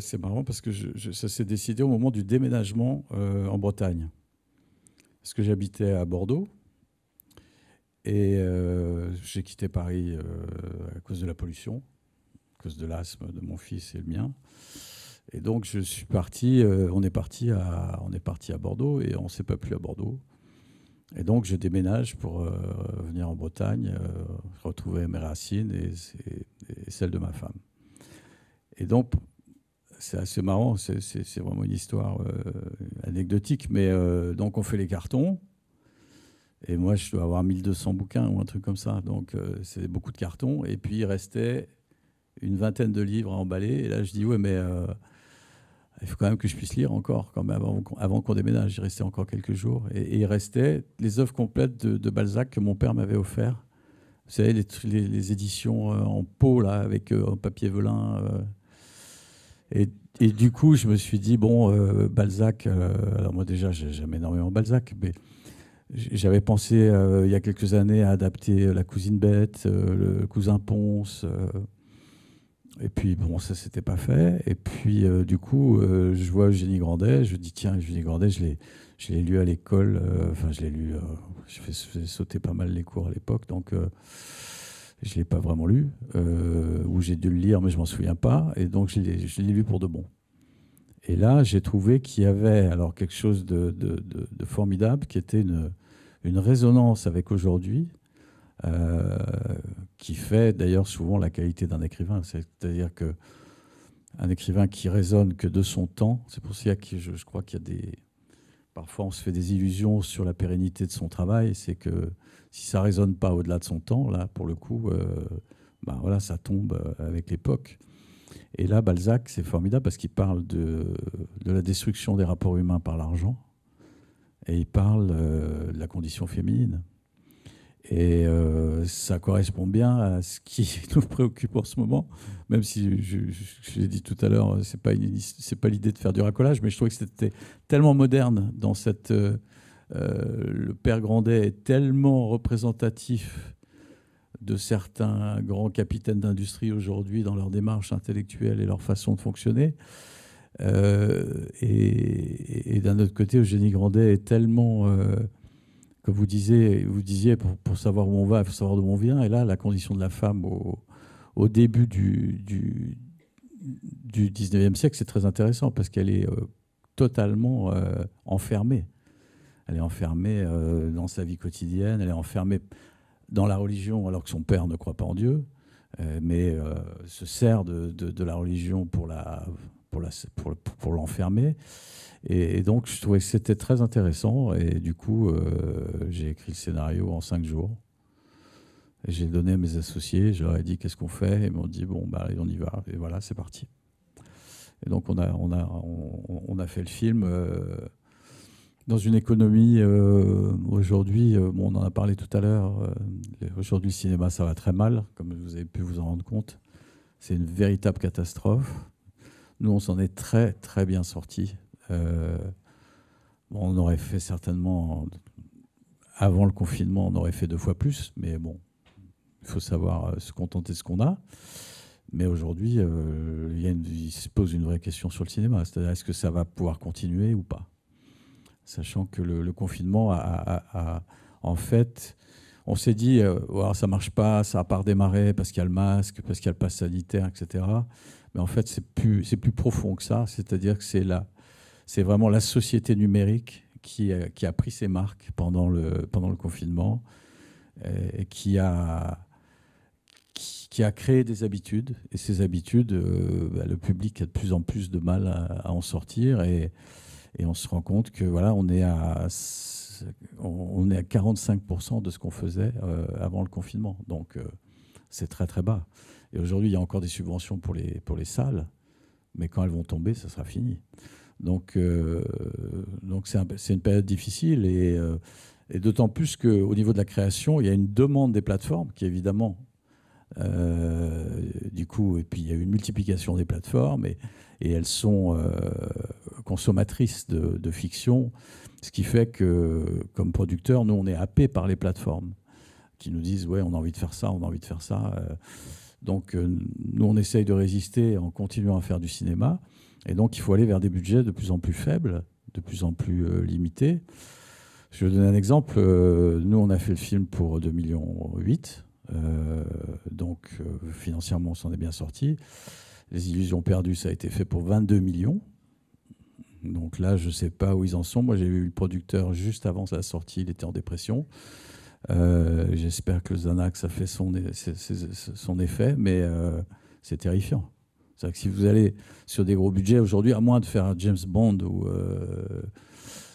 c'est marrant parce que ça s'est décidé au moment du déménagement en Bretagne. Parce que j'habitais à Bordeaux, et euh, j'ai quitté Paris euh, à cause de la pollution, à cause de l'asthme de mon fils et le mien. Et donc je suis parti, euh, on, est parti à, on est parti à Bordeaux et on ne s'est pas plus à Bordeaux. Et donc je déménage pour venir en Bretagne, retrouver mes racines et, et, celles de ma femme. Et donc c'est assez marrant, c'est vraiment une histoire anecdotique, mais donc on fait les cartons. Et moi, je dois avoir 1200 bouquins ou un truc comme ça. Donc, euh, c'est beaucoup de cartons. Et puis, il restait une vingtaine de livres à emballer. Et là, je dis, ouais, mais euh, il faut quand même que je puisse lire encore, quand avant, qu'on déménage. Il restait encore quelques jours. Et, il restait les œuvres complètes de, Balzac que mon père m'avait offert. Vous savez, les, éditions euh, en peau, là, avec un papier velin. et du coup, je me suis dit, bon, Balzac, alors moi déjà, j'aime énormément Balzac, mais j'avais pensé euh, il y a quelques années à adapter euh, La cousine bête, euh, Le cousin Ponce. et puis, bon, ça, s'était pas fait. Et puis, du coup, je vois Eugénie Grandet. Je dis, tiens, Eugénie Grandet, je l'ai, je lu à l'école. Enfin, je l'ai lu. je fais sauter pas mal les cours à l'époque. Donc, je ne l'ai pas vraiment lu. ou j'ai dû le lire, mais je m'en souviens pas. Et donc, je l'ai lu pour de bon. Et là, j'ai trouvé qu'il y avait alors quelque chose de, formidable qui était une, résonance avec aujourd'hui, euh, qui fait d'ailleurs souvent la qualité d'un écrivain. C'est-à-dire que un écrivain qui résonne que de son temps, c'est pour ça que je, crois qu'il y a des. Parfois, on se fait des illusions sur la pérennité de son travail. C'est que si ça résonne pas au-delà de son temps, là, pour le coup, euh, bah, voilà, ça tombe euh, avec l'époque. Et là, Balzac, c'est formidable parce qu'il parle de, la destruction des rapports humains par l'argent et il parle euh, de la condition féminine. Et euh, ça correspond bien à ce qui nous préoccupe en ce moment, même si je, l'ai dit tout à l'heure, c'est pas c'est pas l'idée de faire du racolage, mais je trouvais que c'était tellement moderne dans cette euh, le père Grandet est tellement représentatif de certains grands capitaines d'industrie aujourd'hui dans leur démarche intellectuelle et leur façon de fonctionner. Euh, et, d'un autre côté, Eugénie Grandet est tellement, euh, comme vous disiez, vous disiez pour, savoir où on va, il faut savoir d'où on vient. Et là, la condition de la femme au, début du, du, 19e siècle, c'est très intéressant parce qu'elle est euh, totalement enfermée. Elle est enfermée dans sa vie quotidienne, elle est enfermée dans la religion, alors que son père ne croit pas en Dieu, euh, mais euh, se sert de, la religion pour la pour la pour, l'enfermer. Et, donc je trouvais que c'était très intéressant. Et du coup, euh, j'ai écrit le scénario en cinq jours. J'ai donné à mes associés, je leur ai dit qu'est-ce qu'on fait, et ils m'ont dit bon bah allez, on y va. Et voilà, c'est parti. Et donc on a on a on, a fait le film dans une économie euh, aujourd'hui, euh, on en a parlé tout à l'heure, euh, aujourd'hui le cinéma ça va très mal, comme vous avez pu vous en rendre compte. C'est une véritable catastrophe. Nous, on s'en est très très bien sortis. on aurait fait certainement, avant le confinement, on aurait fait deux fois plus, mais bon, il faut savoir se contenter de ce qu'on a. Mais aujourd'hui, il, il se pose une vraie question sur le cinéma, c'est-à-dire est-ce que ça va pouvoir continuer ou pas sachant que le, confinement a, en fait, on s'est dit, ça euh, oh, ça marche pas, ça a pas redémarré parce qu'il y a le masque, parce qu'il y a le pass sanitaire, etc. Mais en fait, c'est plus, profond que ça. C'est-à-dire que c'est vraiment la société numérique euh, qui, a pris ses marques pendant le, confinement, et, qui a créé des habitudes et ces habitudes, euh, bah, le public a de plus en plus de mal à, à en sortir et, et on se rend compte que voilà, on est à on est à 45% de ce qu'on faisait euh, avant le confinement. Donc euh, c'est très très bas. Et aujourd'hui, il y a encore des subventions pour les, pour les salles, mais quand elles vont tomber, ça sera fini. Donc euh, donc c'est une période difficile et, et d'autant plus qu'au niveau de la création, il y a une demande des plateformes qui évidemment du coup, et puis il y a eu une multiplication des plateformes, et et elles sont euh, consommatrices de, fiction, ce qui fait que, comme producteurs, nous, on est happés par les plateformes qui nous disent, ouais, on a envie de faire ça, on a envie de faire ça. Euh. Donc, euh, nous, on essaye de résister en continuant à faire du cinéma. Et donc, il faut aller vers des budgets de plus en plus faibles, de plus en plus limités. Je vais vous donner un exemple. Nous, on a fait le film pour 2,8 millions. Euh, donc, financièrement, on s'en est bien sorti. Les Illusions perdues, ça a été fait pour 22 millions. Donc là, je ne sais pas où ils en sont. Moi, j'ai eu le producteur juste avant sa sortie, il était en dépression. Euh, j'espère que le a fait son, son effet, mais euh, c'est terrifiant. cest à que si vous allez sur des gros budgets aujourd'hui, à moins de faire un James Bond ou. Euh,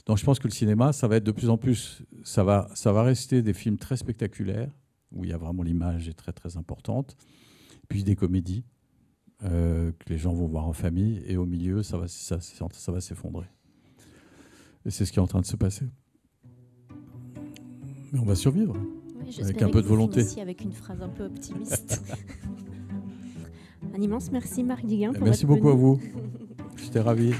donc je pense que le cinéma, ça va être de plus en plus. Ça va, ça va rester des films très spectaculaires, où il y a vraiment l'image est très très importante, puis des comédies euh, que les gens vont voir en famille, et au milieu, ça va, ça, va s'effondrer. Et c'est ce qui est en train de se passer. Mais on va survivre. avec un peu de volonté. Aussi avec une phrase un peu optimiste. un immense merci Marc Duguin. Pour merci beaucoup à vous. J'étais ravi.